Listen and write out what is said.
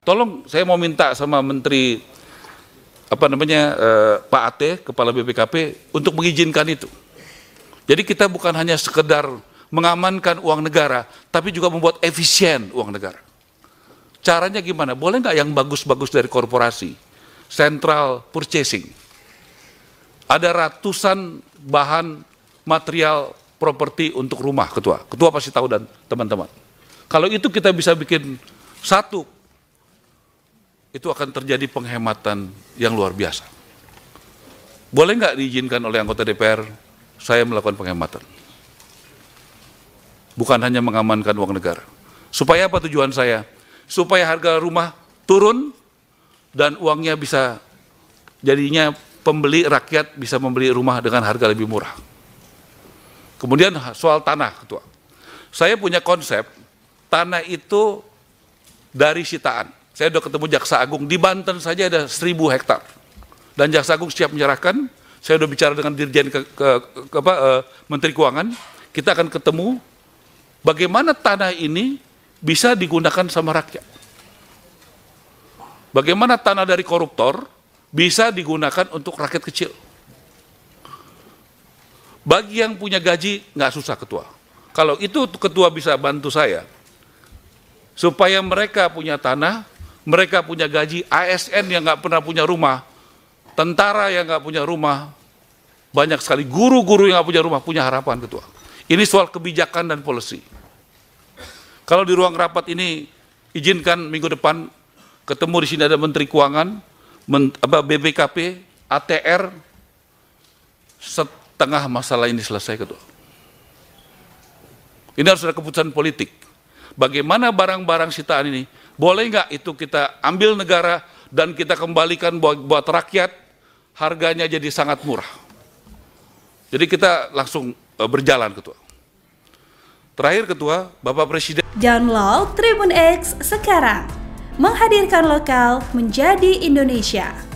Tolong saya mau minta sama Menteri apa namanya uh, Pak Ate, Kepala BPKP untuk mengizinkan itu. Jadi kita bukan hanya sekedar mengamankan uang negara, tapi juga membuat efisien uang negara. Caranya gimana? Boleh nggak yang bagus-bagus dari korporasi? Central purchasing. Ada ratusan bahan material properti untuk rumah ketua. Ketua pasti tahu dan teman-teman. Kalau itu kita bisa bikin satu itu akan terjadi penghematan yang luar biasa. Boleh nggak diizinkan oleh anggota DPR saya melakukan penghematan? Bukan hanya mengamankan uang negara. Supaya apa tujuan saya? Supaya harga rumah turun dan uangnya bisa jadinya pembeli rakyat bisa membeli rumah dengan harga lebih murah. Kemudian soal tanah, ketua. Saya punya konsep tanah itu dari sitaan. Saya sudah ketemu Jaksa Agung, di Banten saja ada seribu hektar. Dan Jaksa Agung siap menyerahkan, saya sudah bicara dengan Dirjen ke, ke, ke, apa, uh, Menteri Keuangan, kita akan ketemu bagaimana tanah ini bisa digunakan sama rakyat. Bagaimana tanah dari koruptor bisa digunakan untuk rakyat kecil. Bagi yang punya gaji, nggak susah ketua. Kalau itu ketua bisa bantu saya, supaya mereka punya tanah, mereka punya gaji, ASN yang nggak pernah punya rumah, tentara yang nggak punya rumah, banyak sekali guru-guru yang nggak punya rumah punya harapan ketua. Ini soal kebijakan dan polisi. Kalau di ruang rapat ini izinkan minggu depan ketemu di sini ada Menteri Keuangan, BBKP, ATR, setengah masalah ini selesai ketua. Ini harus ada keputusan politik. Bagaimana barang-barang sitaan ini boleh nggak itu kita ambil negara dan kita kembalikan buat, buat rakyat, harganya jadi sangat murah. Jadi kita langsung eh, berjalan ketua. Terakhir ketua, Bapak Presiden. Download Tribun X sekarang. Menghadirkan lokal menjadi Indonesia.